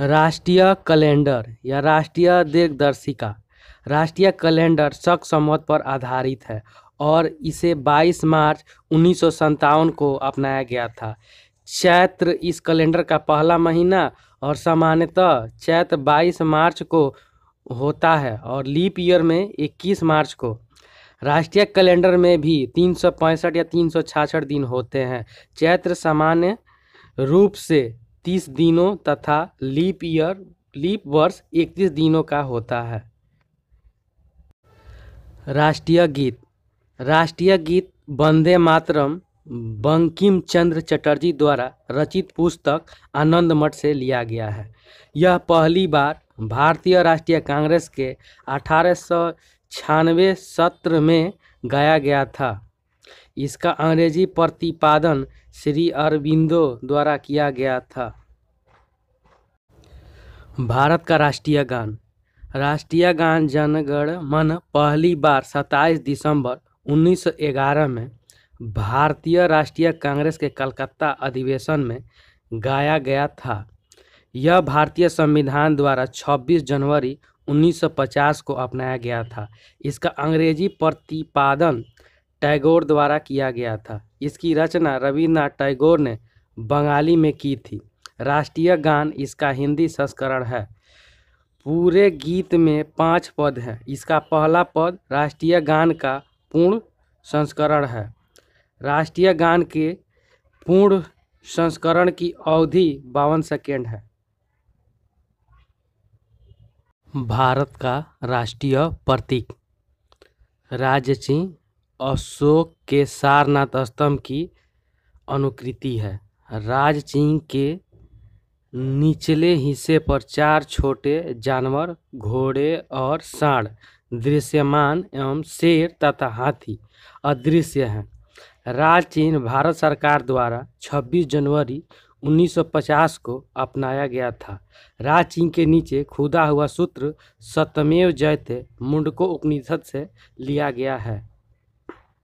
राष्ट्रीय कैलेंडर या राष्ट्रीय दिग्दर्शिका राष्ट्रीय कैलेंडर शक सम्मत पर आधारित है और इसे 22 मार्च उन्नीस को अपनाया गया था चैत्र इस कैलेंडर का पहला महीना और सामान्यतः चैत्र 22 मार्च को होता है और लीप ईयर में 21 मार्च को राष्ट्रीय कैलेंडर में भी तीन या तीन दिन होते हैं चैत्र सामान्य रूप से तीस दिनों तथा लीप ईयर लीप वर्ष इकतीस दिनों का होता है राष्ट्रीय गीत राष्ट्रीय गीत वंदे मातरम बंकिम चंद्र चटर्जी द्वारा रचित पुस्तक आनंद मठ से लिया गया है यह पहली बार भारतीय राष्ट्रीय कांग्रेस के अठारह सौ छियानवे सत्र में गाया गया था इसका अंग्रेजी प्रतिपादन श्री अरविंदो द्वारा किया गया था भारत का राष्ट्रीय गान राष्ट्रीय गान जनगण मन पहली बार 27 दिसंबर 1911 में भारतीय राष्ट्रीय कांग्रेस के कलकत्ता अधिवेशन में गाया गया था यह भारतीय संविधान द्वारा 26 जनवरी 1950 को अपनाया गया था इसका अंग्रेजी प्रतिपादन टैगोर द्वारा किया गया था इसकी रचना रविन्द्रनाथ टैगोर ने बंगाली में की थी राष्ट्रीय गान इसका हिंदी संस्करण है पूरे गीत में पांच पद हैं इसका पहला पद राष्ट्रीय गान का पूर्ण संस्करण है राष्ट्रीय गान के पूर्ण संस्करण की अवधि बावन सेकेंड है भारत का राष्ट्रीय प्रतीक राज्य सिंह अशोक के सारनाथ स्तंभ की अनुकृति है राज चिन्ह के निचले हिस्से पर चार छोटे जानवर घोड़े और सांड दृश्यमान एवं शेर तथा हाथी अदृश्य हैं राज चिन्ह भारत सरकार द्वारा 26 जनवरी 1950 को अपनाया गया था राज चिन्ह के नीचे खुदा हुआ सूत्र सतमेव जयते मुंडको उपनिषद से लिया गया है